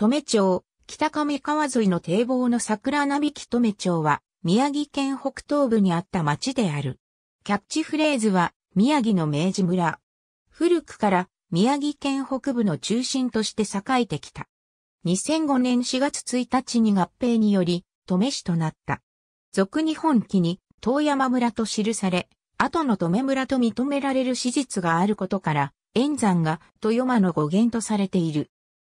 止町、北上川沿いの堤防の桜並木止町は、宮城県北東部にあった町である。キャッチフレーズは、宮城の明治村。古くから、宮城県北部の中心として栄えてきた。2005年4月1日に合併により、止市となった。俗日本記に、遠山村と記され、後の止村と認められる史実があることから、円山が、豊山の語源とされている。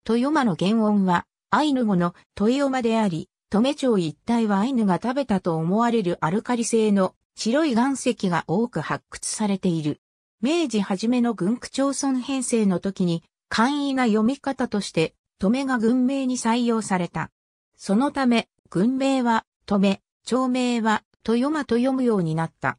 豊間の原音は、アイヌ語の豊間であり、トメ町一帯はアイヌが食べたと思われるアルカリ性の白い岩石が多く発掘されている。明治初めの軍区町村編成の時に、簡易な読み方として、トメが軍名に採用された。そのため、軍名は、トメ、町名は、豊間と読むようになった。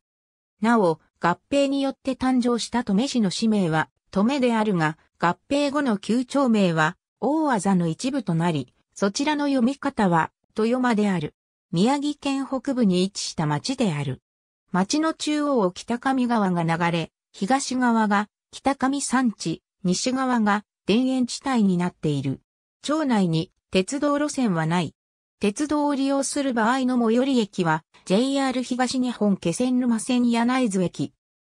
なお、合併によって誕生したトメ氏の氏名は、トメであるが、合併後の旧町名は、大技の一部となり、そちらの読み方は、豊間である。宮城県北部に位置した町である。町の中央を北上川が流れ、東側が北上山地、西側が田園地帯になっている。町内に鉄道路線はない。鉄道を利用する場合の最寄り駅は JR 東日本気仙沼線柳津駅。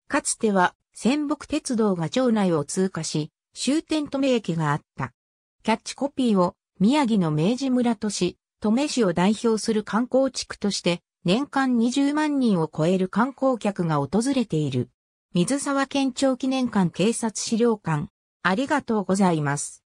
かつては仙北鉄道が町内を通過し、終点止め駅があった。キャッチコピーを宮城の明治村都市、登米市を代表する観光地区として年間20万人を超える観光客が訪れている。水沢県庁記念館警察資料館。ありがとうございます。